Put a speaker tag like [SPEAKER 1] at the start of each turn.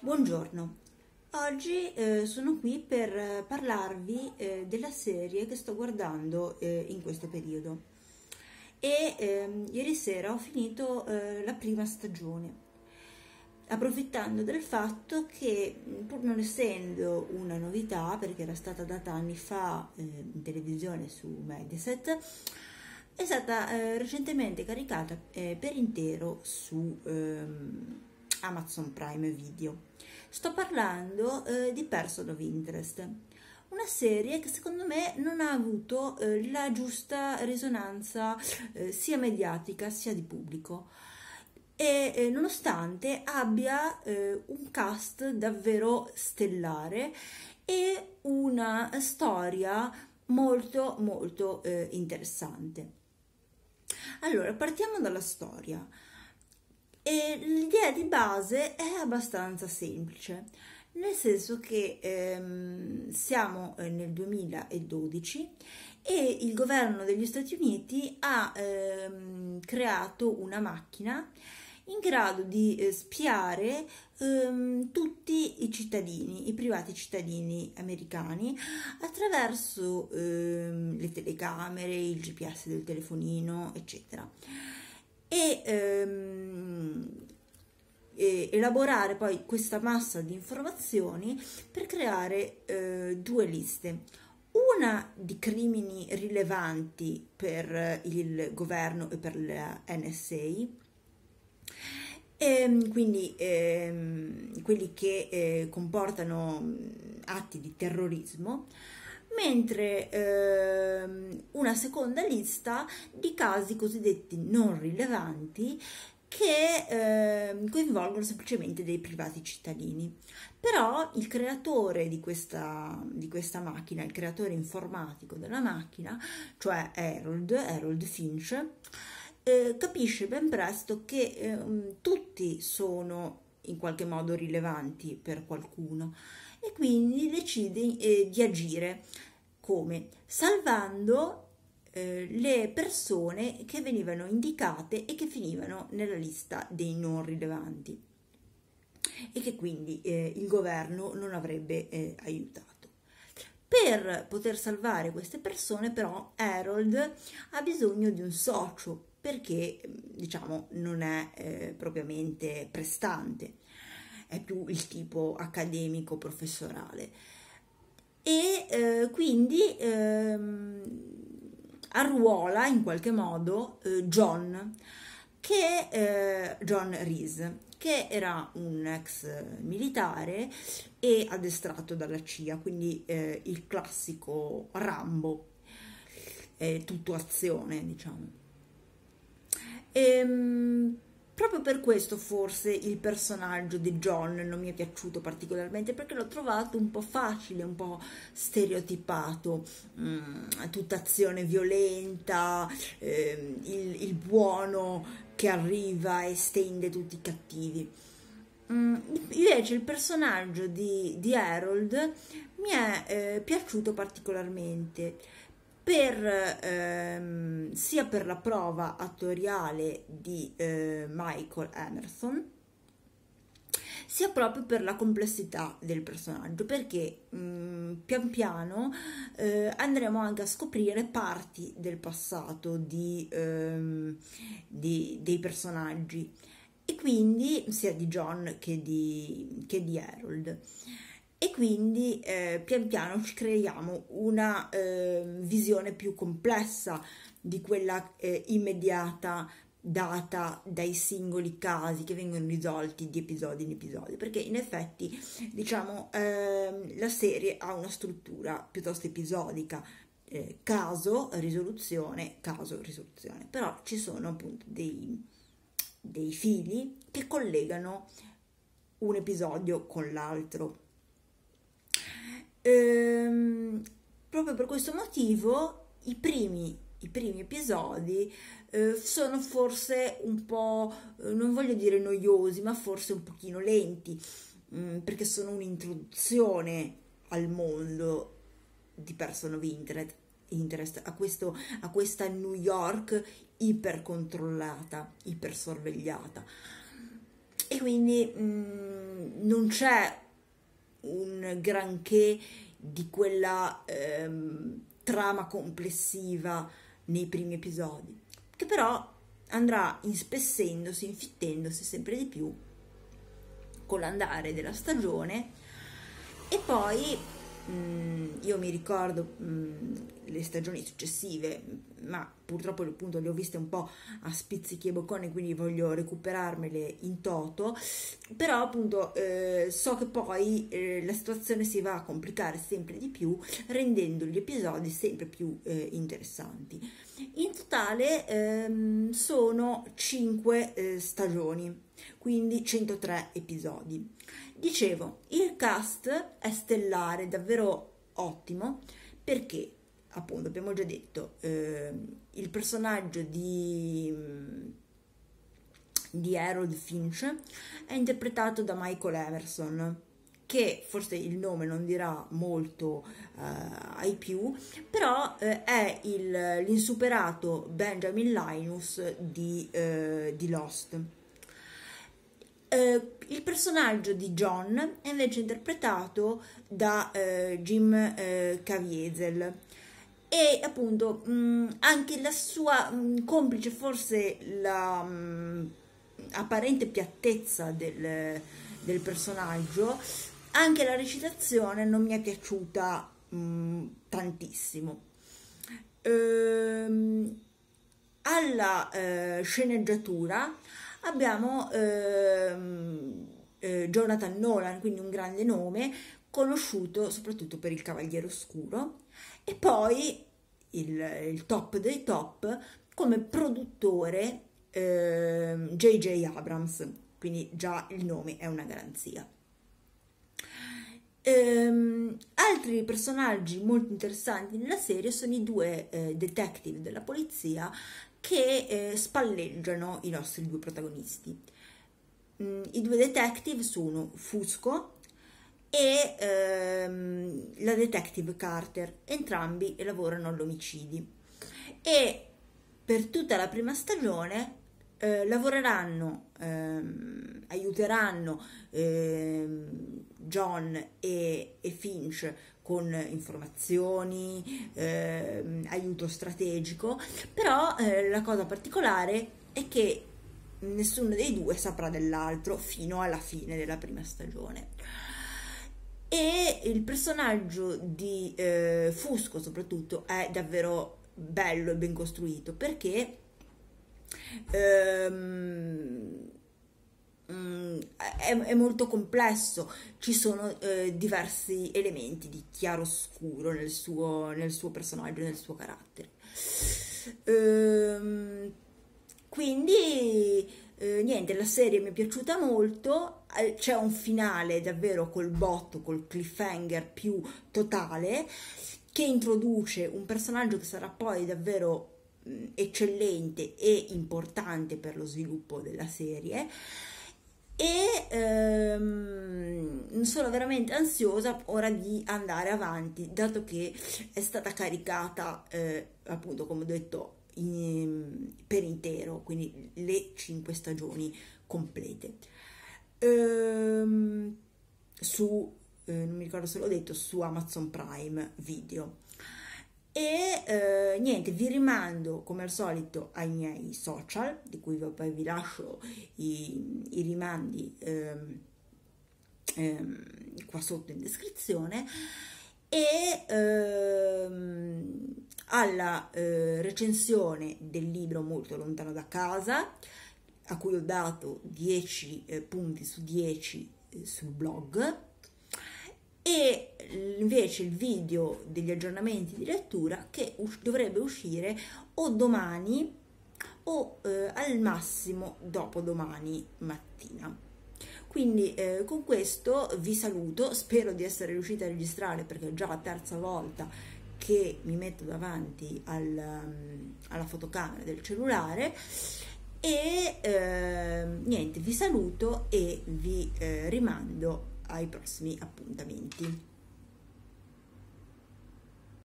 [SPEAKER 1] Buongiorno, oggi eh, sono qui per eh, parlarvi eh, della serie che sto guardando eh, in questo periodo e ehm, ieri sera ho finito eh, la prima stagione approfittando del fatto che mm, pur non essendo una novità perché era stata data anni fa eh, in televisione su Mediaset è stata recentemente caricata per intero su ehm, Amazon Prime Video. Sto parlando eh, di Person of Interest, una serie che secondo me non ha avuto eh, la giusta risonanza eh, sia mediatica sia di pubblico e eh, nonostante abbia eh, un cast davvero stellare e una storia molto molto eh, interessante. Allora, partiamo dalla storia. E l'idea di base è abbastanza semplice, nel senso che ehm, siamo eh, nel 2012 e il governo degli Stati Uniti ha ehm, creato una macchina in grado di eh, spiare ehm, tutti i cittadini, i privati cittadini americani, attraverso ehm, le telecamere, il GPS del telefonino, eccetera e ehm, elaborare poi questa massa di informazioni per creare eh, due liste. Una di crimini rilevanti per il governo e per la NSA, e, ehm, quindi ehm, quelli che eh, comportano atti di terrorismo, mentre ehm, una seconda lista di casi cosiddetti non rilevanti che eh, coinvolgono semplicemente dei privati cittadini. Però il creatore di questa, di questa, macchina, il creatore informatico della macchina, cioè Harold, Harold Finch, eh, capisce ben presto che eh, tutti sono in qualche modo rilevanti per qualcuno e quindi decide eh, di agire. Come? Salvando eh, le persone che venivano indicate e che finivano nella lista dei non rilevanti e che quindi eh, il governo non avrebbe eh, aiutato. Per poter salvare queste persone però Harold ha bisogno di un socio perché diciamo non è eh, propriamente prestante è più il tipo accademico professorale e eh, quindi ehm, arruola in qualche modo eh, John, che, eh, John Rees che era un ex militare e addestrato dalla CIA, quindi eh, il classico Rambo, eh, tutto azione, diciamo. E, ehm, Proprio per questo forse il personaggio di John non mi è piaciuto particolarmente perché l'ho trovato un po' facile, un po' stereotipato, mm, tutta azione violenta, eh, il, il, buono che arriva e stende tutti i cattivi. Mm, invece il personaggio di, di Harold mi è eh, piaciuto particolarmente per, ehm, sia per la prova attoriale di eh, Michael Emerson, sia proprio per la complessità del personaggio, perché mh, mm, pian piano eh, andremo anche a scoprire parti del passato di, ehm, di, dei personaggi, e quindi sia di John che di, che di Harold e quindi eh, pian piano ci creiamo una eh, visione più complessa di quella eh, immediata data dai singoli casi che vengono risolti di episodio in episodio perché in effetti diciamo ehm, la serie ha una struttura piuttosto episodica eh, caso risoluzione caso risoluzione però ci sono appunto dei, dei fili che collegano un episodio con l'altro Ehm, proprio per questo motivo i primi i primi episodi eh, sono forse un po', eh, non voglio dire noiosi, ma forse un pochino lenti, mh, mm, perché sono un'introduzione al mondo di Person of Interest, interest a, questo, a questa New York ipercontrollata, ipersorvegliata. E quindi mh, mm, non c'è un granché di quella ehm, trama complessiva nei primi episodi, che però andrà inspessendosi, infittendosi sempre di più con l'andare della stagione e poi Mm, io mi ricordo mm, le stagioni successive, ma purtroppo appunto le ho viste un po' a spizzichi e bocconi, quindi voglio recuperarmele in toto, però appunto eh, so che poi eh, la situazione si va a complicare sempre di più, rendendo gli episodi sempre più eh, interessanti. In totale ehm, sono 5 eh, stagioni, quindi 103 episodi. Dicevo, il cast è stellare, davvero ottimo, perché appunto abbiamo già detto, eh, il personaggio di, mm, di Harold Finch è interpretato da Michael Emerson, che forse il nome non dirà molto eh, ai più, però eh, è il, l'insuperato Benjamin Linus di, eh, di Lost. Eh, il personaggio di John è invece interpretato da eh, Jim eh, Caviezel e appunto mh, mm, anche la sua mh, mm, complice forse la mh, mm, apparente piattezza del, del, personaggio anche la recitazione non mi è piaciuta tantissimo ehm, alla eh, sceneggiatura abbiamo ehm, eh, Jonathan Nolan, quindi un grande nome, conosciuto soprattutto per il Cavaliere Oscuro, e poi il, il top dei top come produttore ehm, J.J. Abrams, quindi già il nome è una garanzia. Ehm, altri personaggi molto interessanti nella serie sono i due eh, detective della polizia che eh, spalleggiano i nostri due protagonisti. Mm, I due detective sono Fusco e ehm, la detective Carter, entrambi lavorano all'omicidi e per tutta la prima stagione eh, lavoreranno, ehm, aiuteranno ehm, John e, e Finch con informazioni, eh, aiuto strategico, però eh, la cosa particolare è che nessuno dei due saprà dell'altro fino alla fine della prima stagione. E il personaggio di eh, Fusco soprattutto è davvero bello e ben costruito perché... Ehm, Mm, è, è, molto complesso, ci sono eh, diversi elementi di chiaroscuro nel suo, nel suo personaggio, nel suo carattere. Ehm, quindi, eh, niente, la serie mi è piaciuta molto, eh, c'è un finale davvero col botto, col cliffhanger più totale, che introduce un personaggio che sarà poi davvero mm, eccellente e importante per lo sviluppo della serie e ehm, sono veramente ansiosa ora di andare avanti dato che è stata caricata eh, appunto come ho detto in, per intero quindi le cinque stagioni complete ehm, su eh, non mi ricordo se l'ho detto su Amazon Prime Video e eh, niente, vi rimando come al solito ai miei social, di cui poi vi lascio i, i rimandi ehm, ehm, qua sotto in descrizione e ehm, alla eh, recensione del libro Molto lontano da casa, a cui ho dato 10 eh, punti su 10 eh, sul blog e invece il video degli aggiornamenti di lettura che us- dovrebbe uscire o domani o eh, al massimo dopodomani mattina. Quindi eh, con questo vi saluto, spero di essere riuscita a registrare perché è già la terza volta che mi metto davanti al, mm, alla fotocamera del cellulare e eh, niente, vi saluto e vi eh, rimando ai prossimi appuntamenti.